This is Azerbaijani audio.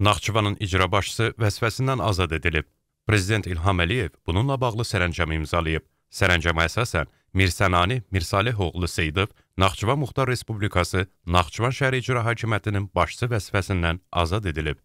Naxçıvanın icra başçısı vəzifəsindən azad edilib. Prezident İlham Əliyev bununla bağlı sərəncam imzalayıb. Sərəncama əsasən Mirsənani Mirsalih oğlu Seydov Naxçıvan Muxtar Respublikası Naxçıvan şəhər icra hakimiyyətinin başçısı vəzifəsindən azad edilib.